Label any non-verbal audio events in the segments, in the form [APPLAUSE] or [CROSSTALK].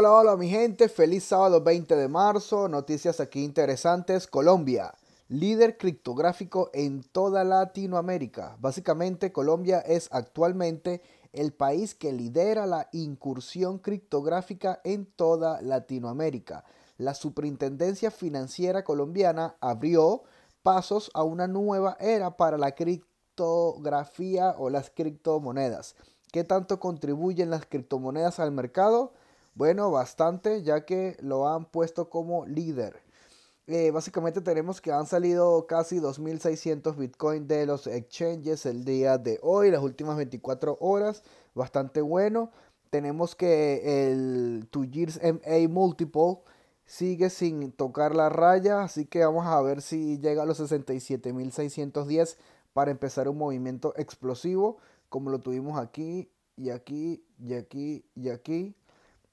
hola, hola mi gente, feliz sábado 20 de marzo, noticias aquí interesantes, Colombia, líder criptográfico en toda Latinoamérica. Básicamente Colombia es actualmente el país que lidera la incursión criptográfica en toda Latinoamérica. La Superintendencia Financiera Colombiana abrió pasos a una nueva era para la criptografía o las criptomonedas. ¿Qué tanto contribuyen las criptomonedas al mercado? Bueno, bastante, ya que lo han puesto como líder. Eh, básicamente tenemos que han salido casi 2.600 Bitcoin de los exchanges el día de hoy, las últimas 24 horas, bastante bueno. Tenemos que el 2 Years MA Multiple sigue sin tocar la raya, así que vamos a ver si llega a los 67.610 para empezar un movimiento explosivo, como lo tuvimos aquí y aquí y aquí y aquí.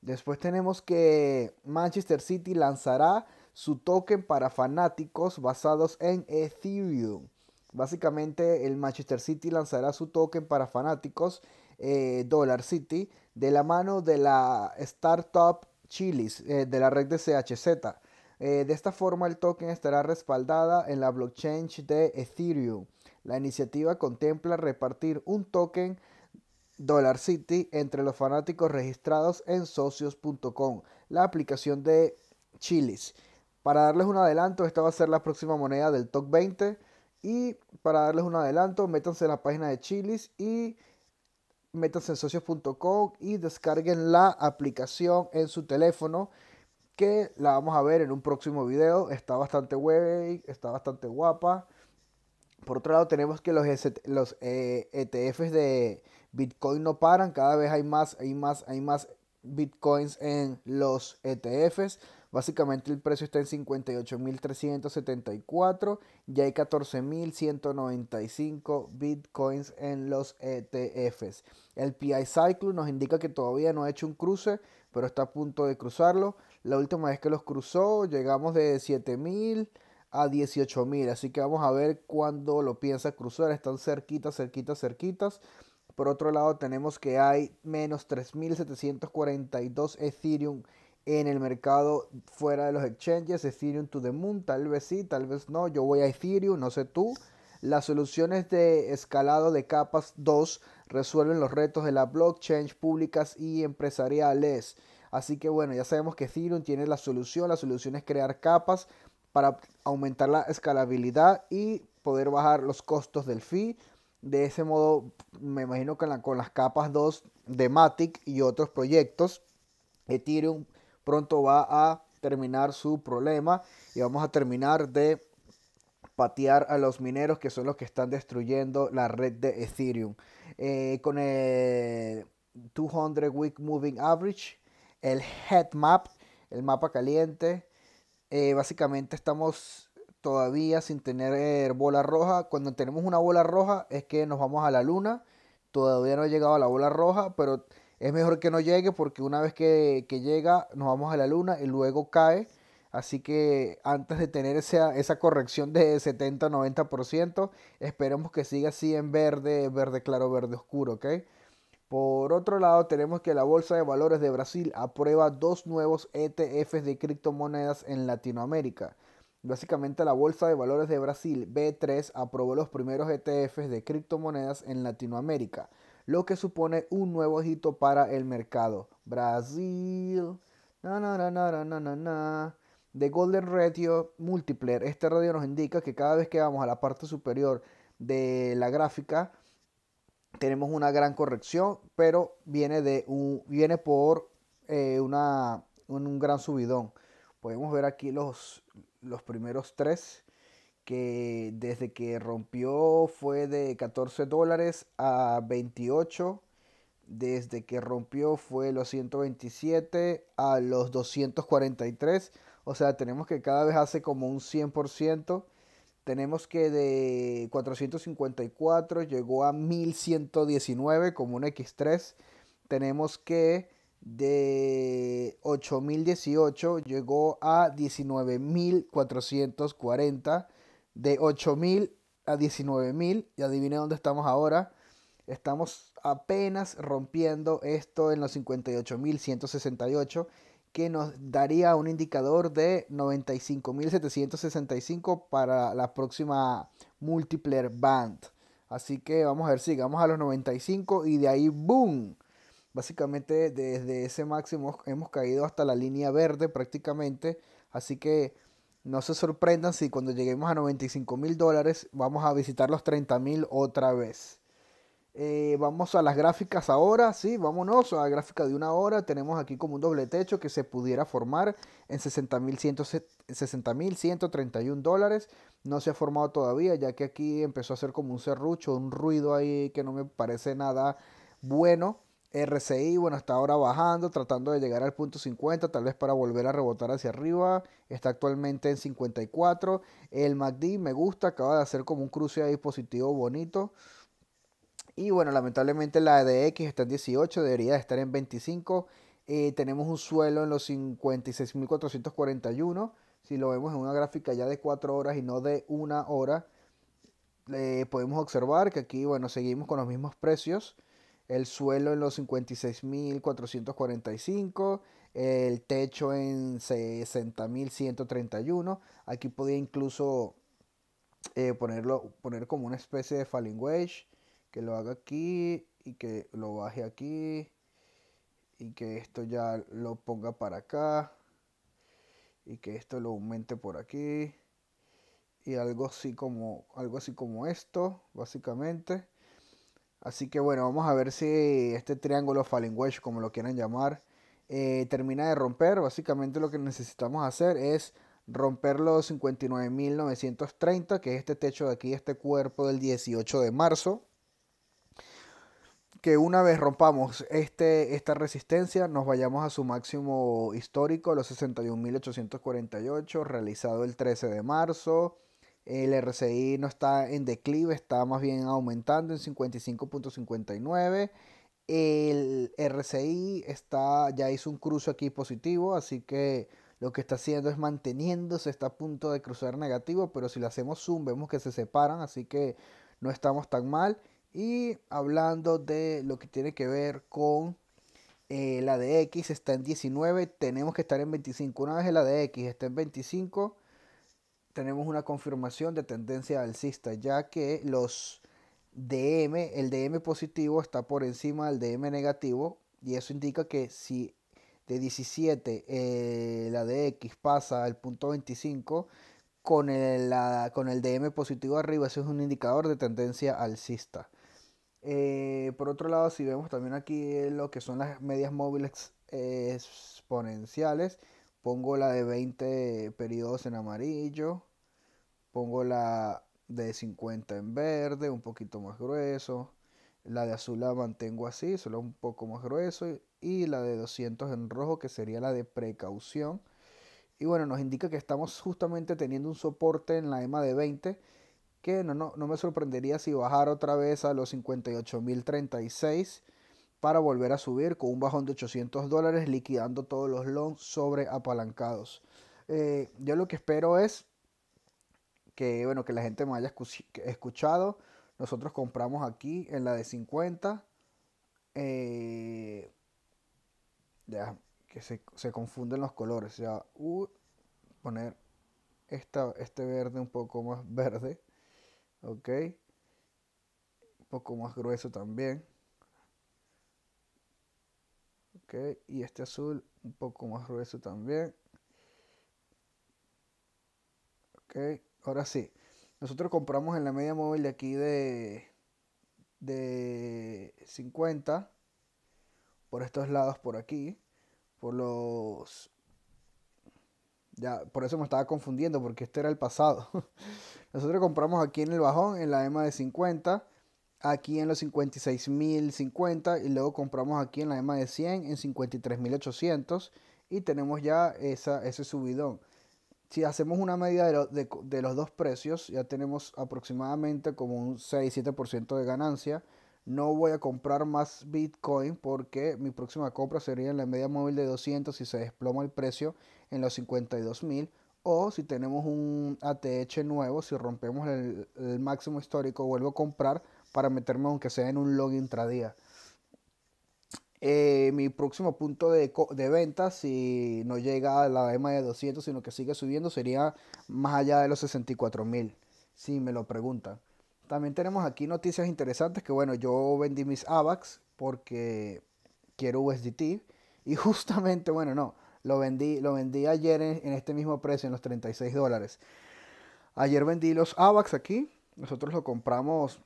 Después tenemos que Manchester City lanzará su token para fanáticos basados en Ethereum. Básicamente el Manchester City lanzará su token para fanáticos eh, Dollar City de la mano de la startup Chilis eh, de la red de CHZ. Eh, de esta forma el token estará respaldada en la blockchain de Ethereum. La iniciativa contempla repartir un token Dollar City entre los fanáticos registrados en socios.com, la aplicación de Chilis. Para darles un adelanto, esta va a ser la próxima moneda del top 20. Y para darles un adelanto, métanse en la página de Chilis y métanse en socios.com y descarguen la aplicación en su teléfono que la vamos a ver en un próximo video. Está bastante wey, está bastante guapa. Por otro lado, tenemos que los, ETFs eh, e de Bitcoin no paran, cada vez hay más, hay más, hay más Bitcoins en los ETFs. Básicamente el precio está en 58.374 y hay 14.195 bitcoins en los ETFs. El PI Cycle nos indica que todavía no ha hecho un cruce, pero está a punto de cruzarlo. La última vez que los cruzó llegamos de 7.000 a $18,000 Así que vamos a ver cuándo lo piensa cruzar. Están cerquitas, cerquitas, cerquitas. Por otro lado, tenemos que hay menos 3.742 Ethereum en el mercado fuera de los exchanges. Ethereum to the moon, tal vez sí, tal vez no. Yo voy a Ethereum, no sé tú. Las soluciones de escalado de capas 2 resuelven los retos de la blockchain públicas y empresariales. Así que bueno, ya sabemos que Ethereum tiene la solución. La solución es crear capas para aumentar la escalabilidad y poder bajar los costos del fee. De ese modo, me imagino que con las capas 2 de Matic y otros proyectos, Ethereum pronto va a terminar su problema y vamos a terminar de patear a los mineros que son los que están destruyendo la red de Ethereum. Eh, con el 200 Week Moving Average, el Head Map, el mapa caliente, eh, básicamente estamos todavía sin tener bola roja. Cuando tenemos una bola roja es que nos vamos a la luna. Todavía no ha llegado a la bola roja, pero es mejor que no llegue porque una vez que, llega nos vamos a la luna y luego cae. Así que antes de tener esa, esa corrección de 70-90%, esperemos que siga así en verde, verde claro, verde oscuro, ¿ok? Por otro lado, tenemos que la Bolsa de Valores de Brasil aprueba dos nuevos ETFs de criptomonedas en Latinoamérica. Básicamente la Bolsa de Valores de Brasil, B3, aprobó los primeros ETFs de criptomonedas en Latinoamérica, lo que supone un nuevo hito para el mercado. Brasil. Na, na, de Golden Ratio Multiplayer. Este radio nos indica que cada vez que vamos a la parte superior de la gráfica, tenemos una gran corrección, pero viene, de un, viene por eh, una, un, gran subidón. Podemos ver aquí los, los primeros tres, que desde que rompió fue de 14 dólares a 28. Desde que rompió fue los 127 a los 243. O sea, tenemos que cada vez hace como un 100%. Tenemos que de 454 llegó a 1119 como un X3. Tenemos que de 8018 llegó a 19440. De 8000 a 19000. Y adivine dónde estamos ahora. Estamos apenas rompiendo esto en los 58168 que nos daría un indicador de 95.765 para la próxima multiplayer band. Así que vamos a ver, vamos a los 95 y de ahí ¡boom! Básicamente desde ese máximo hemos caído hasta la línea verde prácticamente. Así que no se sorprendan si cuando lleguemos a 95.000 mil dólares vamos a visitar los 30.000 otra vez. Eh, vamos a las gráficas ahora, sí, vámonos a la gráfica de una hora. Tenemos aquí como un doble techo que se pudiera formar en mil 60.131 dólares. No se ha formado todavía, ya que aquí empezó a hacer como un serrucho, un ruido ahí que no me parece nada bueno. RCI, bueno, está ahora bajando, tratando de llegar al punto 50, tal vez para volver a rebotar hacia arriba. Está actualmente en 54. El MACD me gusta, acaba de hacer como un cruce de dispositivo bonito. Y bueno, lamentablemente la X está en 18, debería estar en 25. Eh, tenemos un suelo en los 56.441. Si lo vemos en una gráfica ya de 4 horas y no de una hora, podemos observar que aquí, bueno, seguimos con los mismos precios. El suelo en los 56.445, el techo en 60.131. Aquí podía incluso eh, ponerlo, poner como una especie de falling wage que lo haga aquí y que lo baje aquí y que esto ya lo ponga para acá y que esto lo aumente por aquí y algo así como algo así como esto básicamente así que bueno vamos a ver si este triángulo falling wedge como lo quieran llamar eh, termina de romper básicamente lo que necesitamos hacer es romper los 59.930 que es este techo de aquí este cuerpo del 18 de marzo que una vez rompamos este, esta resistencia, nos vayamos a su máximo histórico, los 61.848, realizado el 13 de marzo. El RCI no está en declive, está más bien aumentando en 55.59. El RCI está, ya hizo un cruce aquí positivo, así que lo que está haciendo es manteniéndose, está a punto de cruzar negativo, pero si le hacemos zoom vemos que se separan, así que no estamos tan mal. Y hablando de lo que tiene que ver con eh, la de X, está en 19, tenemos que estar en 25. Una vez la de X está en 25, tenemos una confirmación de tendencia alcista, ya que los DM, el DM positivo está por encima del DM negativo, y eso indica que si de 17 eh, la de X pasa al punto 25, con el, la, con el DM positivo arriba, eso es un indicador de tendencia alcista. Eh, por otro lado, si vemos también aquí lo que son las medias móviles eh, exponenciales, pongo la de 20 periodos en amarillo, pongo la de 50 en verde, un poquito más grueso, la de azul la mantengo así, solo un poco más grueso, y la de 200 en rojo, que sería la de precaución. Y bueno, nos indica que estamos justamente teniendo un soporte en la EMA de 20 que no, no, me sorprendería si bajar otra vez a los 58.036 para volver a subir con un bajón de 800 dólares liquidando todos los longs sobre apalancados. Eh, yo lo que espero es que, bueno, que la gente me haya escuchado. Nosotros compramos aquí en la de 50. Eh, ya, que se, confunden los colores. Ya, poner este verde un poco más [LAUGHS] verde ok un poco más grueso también ok y este azul un poco más grueso también ok ahora sí nosotros compramos en la media móvil de aquí de de 50 por estos lados por aquí por los ya por eso me estaba confundiendo porque este era el pasado [LAUGHS] Nosotros compramos aquí en el bajón, en la EMA de 50, aquí en los 56.050 y luego compramos aquí en la EMA de 100 en 53.800 y tenemos ya ese subidón. Si hacemos una media de, los dos precios, ya tenemos aproximadamente como un 6-7% de ganancia. No voy a comprar más Bitcoin porque mi próxima compra sería en la media móvil de 200 si se desploma el precio en los 52.000 o si tenemos un ATH nuevo, si rompemos el, máximo histórico, vuelvo a comprar para meterme aunque sea en un log intradía. Eh, mi próximo punto de, de, venta, si no llega a la EMA de 200, sino que sigue subiendo, sería más allá de los 64.000 si me lo preguntan. También tenemos aquí noticias interesantes que, bueno, yo vendí mis AVAX porque quiero USDT y [LAUGHS] justamente, bueno, no, lo vendí, lo vendí ayer en, este mismo precio, en los 36 dólares. Ayer vendí los AVAX aquí. Nosotros lo compramos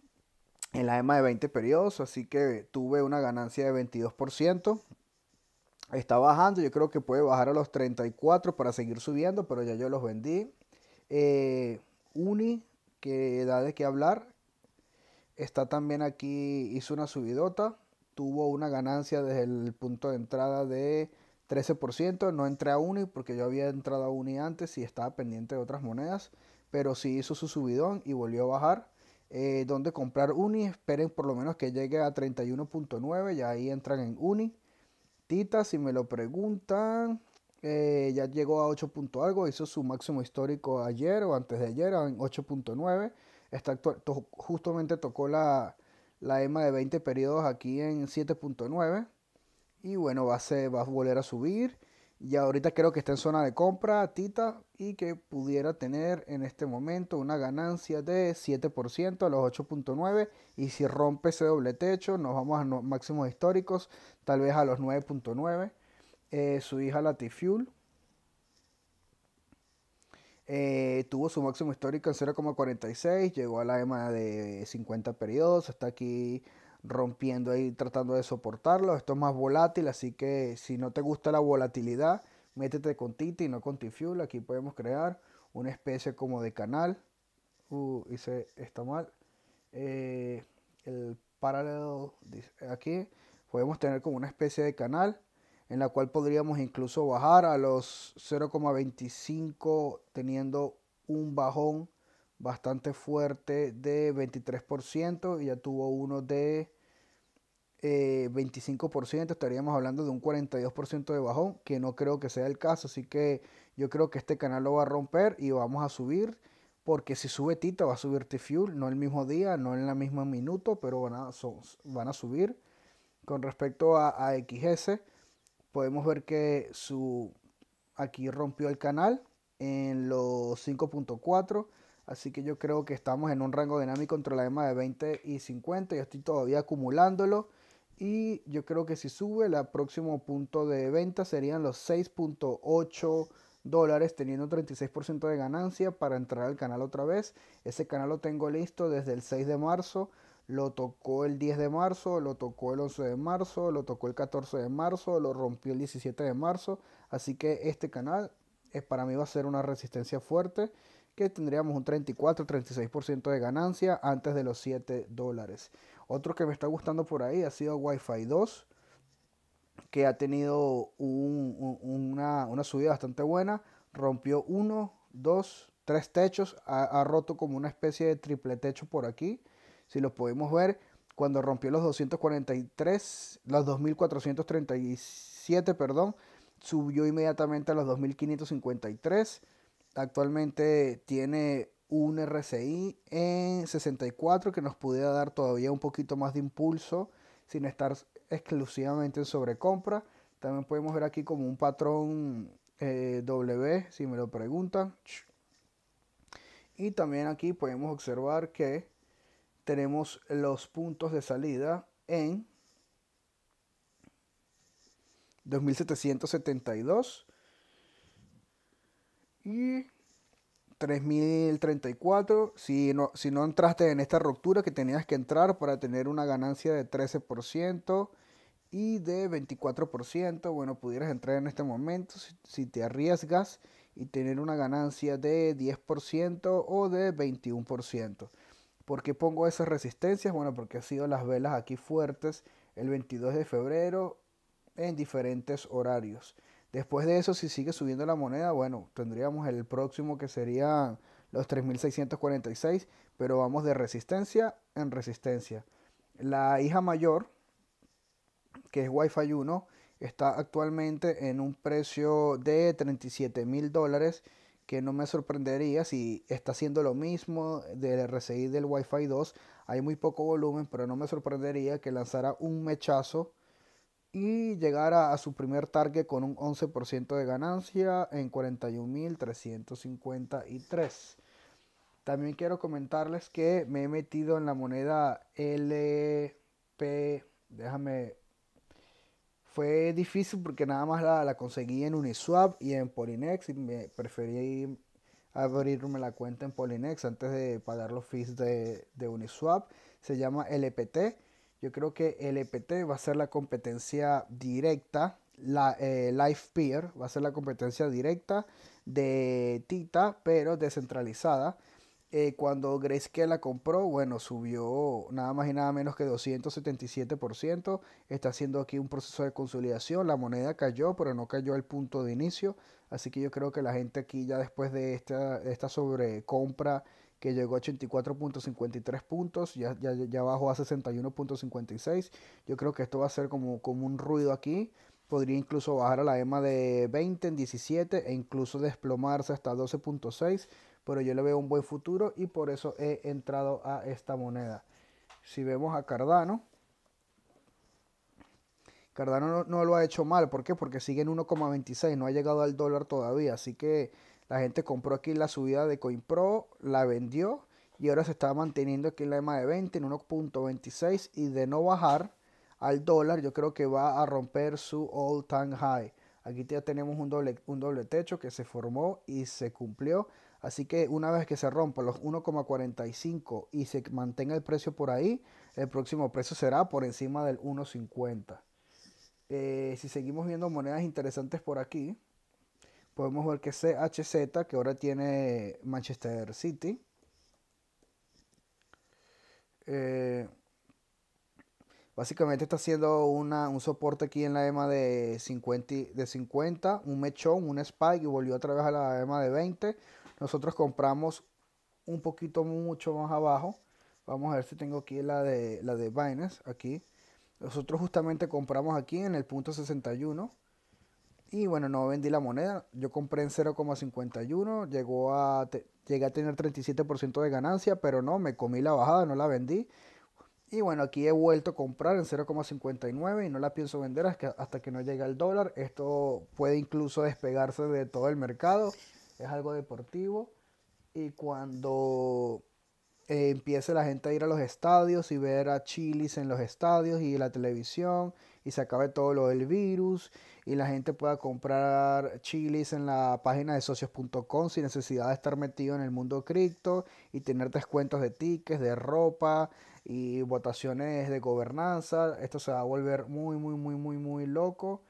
en la EMA de 20 periodos, así que tuve una ganancia de 22%. Está bajando, yo creo que puede bajar a los 34 para seguir subiendo, pero ya yo los vendí. Eh, Uni, que da de qué hablar, está también aquí, hizo una subidota, tuvo una ganancia desde el punto de entrada de 13%, no entré a Uni porque yo había entrado a Uni antes y estaba pendiente de otras monedas, pero sí hizo su subidón y volvió a bajar. Eh, donde comprar Uni, esperen por lo menos que llegue a 31.9, ya ahí entran en Uni. Tita, si me lo preguntan, eh, ya llegó a 8. algo, hizo su máximo histórico ayer o antes de ayer en 8.9. Está justamente tocó la, la EMA de 20 periodos aquí en 7.9. Y bueno, va a, va a volver a subir. Y ahorita creo que está en zona de compra, Tita, y que pudiera tener en este momento una ganancia de 7% a los 8.9. Y si rompe ese doble techo, nos vamos a los máximos históricos, tal vez a los 9.9. Eh, su hija Latifuel eh, tuvo su máximo histórico en 0,46, llegó a la EMA de 50 periodos, está aquí rompiendo ahí, tratando de soportarlo. Esto es más volátil, así que si no te gusta la volatilidad, métete con Titi, no con tifuel. Aquí podemos crear una especie como de canal. Uh, hice, esto. mal. Eh, el paralelo aquí podemos tener como una especie de canal en la cual podríamos incluso bajar a los 0,25 teniendo un bajón bastante fuerte de 23% y ya tuvo uno de 25%, eh, estaríamos hablando de un 42% de bajón, que no creo que sea el caso, así que yo creo que este canal lo va a romper y vamos a subir, porque si sube Tita va a subir T-Fuel, no el mismo día, no en la misma minuto, pero van a, subir. Con respecto a, XS, podemos ver que su aquí rompió el canal en los 5.4 Así que yo creo que estamos en un rango dinámico entre la EMA de 20 y 50. Yo estoy todavía acumulándolo. Y yo creo que si sube, el próximo punto de venta serían los 6.8 dólares, teniendo 36% de ganancia para entrar al canal otra vez. Ese canal lo tengo listo desde el 6 de marzo. Lo tocó el 10 de marzo, lo tocó el 11 de marzo, lo tocó el 14 de marzo, lo rompió el 17 de marzo. Así que este canal es para mí va a ser una resistencia fuerte que tendríamos un 34-36% de ganancia antes de los 7 dólares. Otro que me está gustando por ahí ha sido Wi-Fi 2, que ha tenido una, una, subida bastante buena. Rompió 1, 2, 3 techos, ha, roto como una especie de triple techo por aquí. Si lo podemos ver, cuando rompió los 243, los 2437, perdón, subió inmediatamente a los 2553 Actualmente tiene un RCI en 64 que nos pudiera dar todavía un poquito más de impulso sin estar exclusivamente en sobrecompra. También podemos ver aquí como un patrón eh, W, si me lo preguntan. Y también aquí podemos observar que tenemos los puntos de salida en 2772 y 3034, si no, si no entraste en esta ruptura que tenías que entrar para tener una ganancia de 13% y de 24%, bueno, pudieras entrar en este momento si, si te arriesgas y tener una ganancia de 10% o de 21%. ¿Por qué pongo esas resistencias? Bueno, porque han sido las velas aquí fuertes el 22 de febrero en diferentes horarios. Después de eso, si sigue subiendo la moneda, bueno, tendríamos el próximo que sería los 3.646, pero vamos de resistencia en resistencia. La hija mayor, que es Wi-Fi 1, está actualmente en un precio de 37 mil dólares, que no me sorprendería si está haciendo lo mismo del RCI del Wi-Fi 2. Hay muy poco volumen, pero no me sorprendería que lanzara un mechazo y llegar a, su primer target con un 11% de ganancia en 41.353. También quiero comentarles que me he metido en la moneda LP. Déjame. Fue difícil porque nada más la, conseguí en Uniswap y en Polinex y me preferí abrirme la cuenta en Polinex antes de pagar los fees de, de Uniswap. Se llama LPT yo creo que el EPT va a ser la competencia directa, la eh, Life Peer va a ser la competencia directa de Tita, pero descentralizada. Eh, cuando Grayscale la compró, bueno, subió nada más y nada menos que 277%. Está haciendo aquí un proceso de consolidación. La moneda cayó, pero no cayó al punto de inicio. Así que yo creo que la gente aquí ya después de esta, de esta sobrecompra que llegó a 84.53 puntos, ya, ya, ya bajó a 61.56. Yo creo que esto va a ser como, como un ruido aquí. Podría incluso bajar a la EMA de 20 en 17 e incluso desplomarse hasta 12.6. Pero yo le veo un buen futuro y por eso he entrado a esta moneda. Si vemos a Cardano, Cardano no, no, lo ha hecho mal. ¿Por qué? Porque sigue en 1,26, no ha llegado al dólar todavía. Así que la gente compró aquí la subida de CoinPro, la vendió y ahora se está manteniendo aquí en la EMA de 20 en 1.26 y de no bajar al dólar yo creo que va a romper su all time high. Aquí ya tenemos un doble, un doble techo que se formó y se cumplió. Así que una vez que se rompa los 1,45 y se mantenga el precio por ahí, el próximo precio será por encima del 1,50. Eh, si seguimos viendo monedas interesantes por aquí, Podemos ver que CHZ, que ahora tiene Manchester City. Eh, básicamente está haciendo un soporte aquí en la EMA de 50, de 50, un mechón, un spike y volvió otra vez a la EMA de 20. Nosotros compramos un poquito mucho más abajo. Vamos a ver si tengo aquí la de, la de Binance, aquí. Nosotros justamente compramos aquí en el punto 61. Y bueno, no vendí la moneda. Yo compré en 0,51. Llegó a llegué a tener 37% de ganancia, pero no, me comí la bajada, no la vendí. Y bueno, aquí he vuelto a comprar en 0,59 y no la pienso vender hasta que, no llegue el dólar. Esto puede incluso despegarse de todo el mercado. Es algo deportivo. Y cuando eh, empiece la gente a ir a los estadios y ver a Chilis en los estadios y la televisión y se acabe todo lo del virus y la gente pueda comprar chilis en la página de socios.com sin necesidad de estar metido en el mundo cripto y tener descuentos de tickets, de ropa y votaciones de gobernanza. Esto se va a volver muy, muy, muy, muy, muy loco.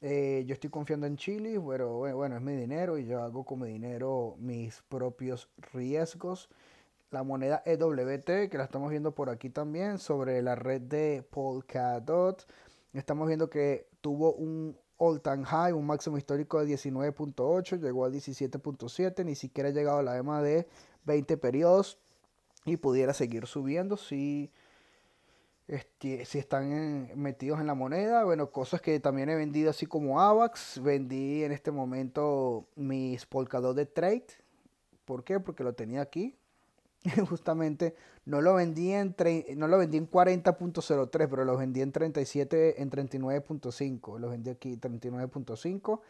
Eh, yo estoy confiando en chilis, pero bueno, es mi dinero y yo hago con mi dinero mis propios riesgos la moneda EWT, que la estamos viendo por aquí también, sobre la red de Polkadot. Estamos viendo que tuvo un all time high, un máximo histórico de 19.8, llegó a 17.7, ni siquiera ha llegado a la EMA de 20 periodos y pudiera seguir subiendo si, este, si están metidos en la moneda. Bueno, cosas que también he vendido así como AVAX, vendí en este momento mis Polkadot de Trade. ¿Por qué? Porque lo tenía aquí, [LAUGHS] justamente, no lo vendí en, no lo vendí en 40.03, pero lo vendí en 37, en 39.5, lo vendí aquí 39.5,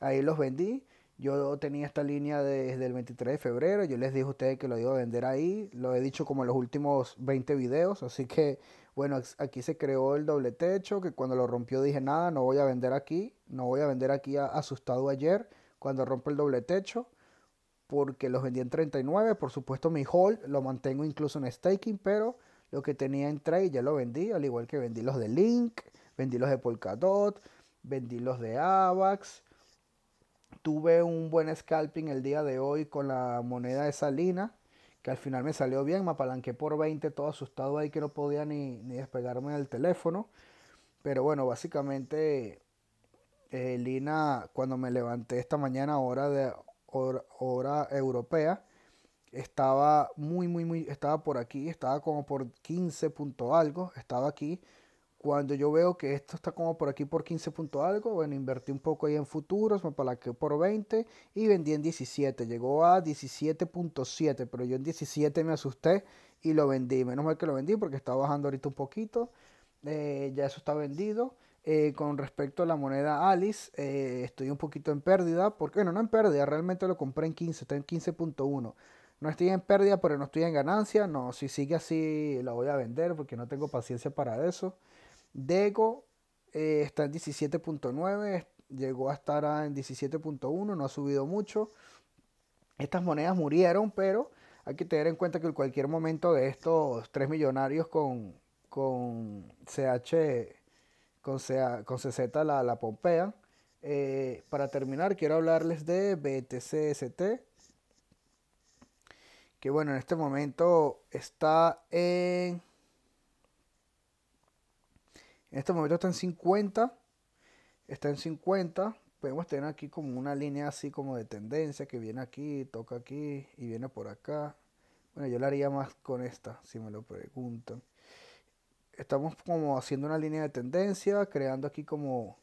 ahí los vendí. Yo tenía esta línea desde el 23 de febrero, yo les dije a ustedes que lo iba a vender ahí, lo he dicho como en los últimos 20 videos, así que bueno, aquí se creó el doble techo, que cuando lo rompió dije nada, no voy a vender aquí, no voy a vender aquí asustado ayer, cuando rompo el doble techo porque los vendí en 39. Por supuesto, mi hold lo mantengo incluso en staking, pero lo que tenía en trade ya lo vendí, al igual que vendí los de Link, vendí los de Polkadot, vendí los de Avax. Tuve un buen scalping el día de hoy con la moneda de Salina, que al final me salió bien. Me apalanqué por 20, todo asustado ahí que no podía ni, despegarme del teléfono. Pero bueno, básicamente eh, Lina, cuando me levanté esta mañana, hora de, hora europea, estaba muy, muy, muy, estaba por aquí, estaba como por 15 punto algo, estaba aquí. Cuando yo veo que esto está como por aquí por 15 punto algo, bueno, invertí un poco ahí en futuros, me que por 20 y vendí en 17. Llegó a 17.7, pero yo en 17 me asusté y lo vendí. Menos mal que lo vendí porque estaba bajando ahorita un poquito. Eh, ya eso está vendido. Eh, con respecto a la moneda Alice, eh, estoy un poquito en pérdida, porque, bueno, no en pérdida, realmente lo compré en 15, está en 15.1. No estoy en pérdida, pero no estoy en ganancia. No, si sigue así, la voy a vender porque no tengo paciencia para eso. Dego eh, está en 17.9, llegó a estar en 17.1, no ha subido mucho. Estas monedas murieron, pero hay que tener en cuenta que en cualquier momento de estos tres millonarios con, con CH con, con CZ la, la Pompea. Eh, para terminar, quiero hablarles de BTCST, que bueno, en este momento está en... En este momento está en 50. Está en 50. Podemos tener aquí como una línea así como de tendencia que viene aquí, toca aquí y viene por acá. Bueno, yo la haría más con esta, si me lo preguntan estamos como haciendo una línea de tendencia, creando aquí como,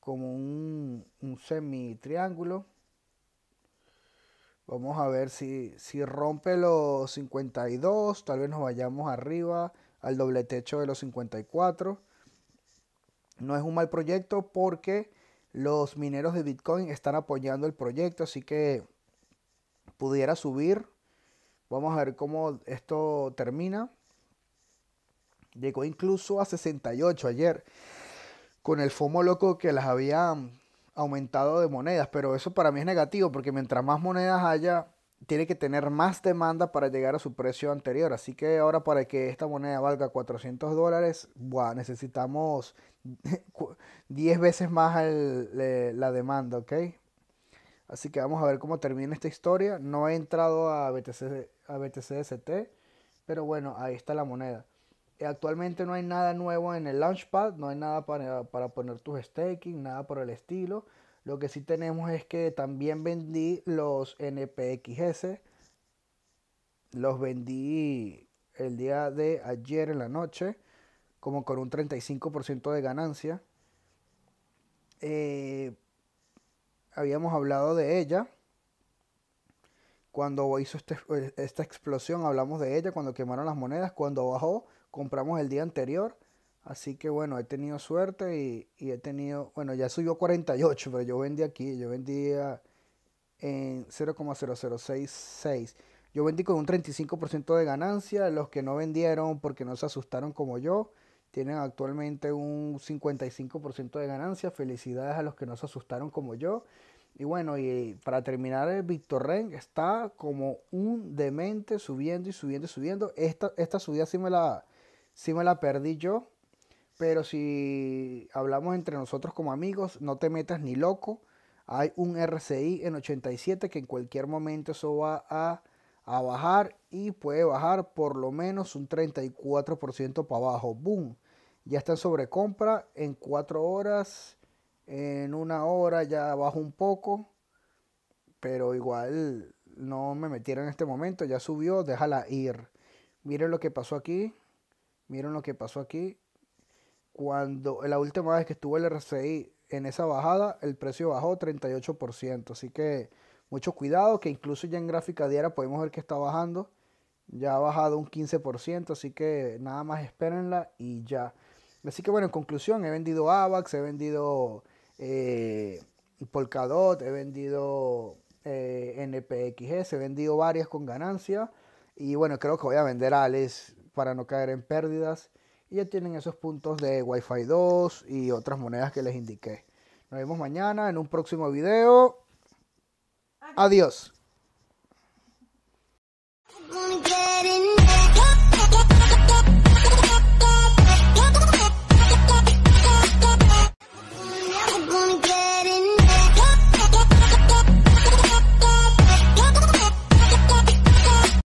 como un, un semi-triángulo. Vamos a ver si rompe los 52, tal vez nos vayamos arriba al doble techo de los 54. No es un mal proyecto porque los mineros de Bitcoin están apoyando el proyecto, así que pudiera subir. Vamos a ver cómo esto termina. Llegó incluso a 68 ayer con el FOMO loco que las había aumentado de monedas, pero eso para mí es negativo porque mientras más monedas haya, tiene que tener más demanda para llegar a su precio anterior. Así que ahora para que esta moneda valga 400 dólares, necesitamos 10 [LAUGHS] veces más la demanda, Así que vamos a ver cómo termina esta historia. No he entrado a BTC, a BTCST, pero bueno, ahí está la moneda. Eh, actualmente no hay nada nuevo en el Launchpad, no hay nada para, poner tus staking, nada por el estilo. Lo que sí tenemos es que también vendí los NPXS. Los vendí el día de ayer en la noche, como con un 35% de ganancia. Eh, habíamos hablado de ella. Cuando hizo este, esta explosión hablamos de ella, cuando quemaron las monedas, cuando bajó, compramos el día anterior. Así que bueno, he tenido suerte y, he tenido, bueno, ya subió 48, pero yo vendí aquí, yo vendí en 0,0066. Yo vendí con un 35% de ganancia. Los que no vendieron porque no se asustaron como yo, tienen actualmente un 55% de ganancia. Felicidades a los que no se asustaron como yo. Y bueno, y para terminar, el Victor Ren está como un demente subiendo y subiendo y subiendo. Esta, esta subida sí me la, si me la perdí yo, pero si hablamos entre nosotros como amigos, no te metas ni loco. Hay un RCI en 87 que en cualquier momento eso va a, bajar y puede bajar por lo menos un 34% para abajo. ¡Boom! Ya está sobre compra en 4 horas, en una hora ya bajo un poco, pero igual no me metiera en este momento, ya subió, déjala ir. Miren lo que pasó aquí, Miren lo que pasó aquí. Cuando la última vez que estuvo el RCI en esa bajada, el precio bajó 38%. Así que mucho cuidado, que incluso ya en gráfica diaria podemos ver que está bajando. Ya ha bajado un 15%, así que nada más espérenla y ya. Así que bueno, en conclusión, he vendido AVAX, he vendido eh, Polkadot, he vendido eh, Npxg he vendido varias con ganancia. Y bueno, creo que voy a vender a Alex para no caer en pérdidas. Y ya tienen esos puntos de Wi-Fi 2 y otras monedas que les indiqué. Nos vemos mañana en un próximo video. Adiós.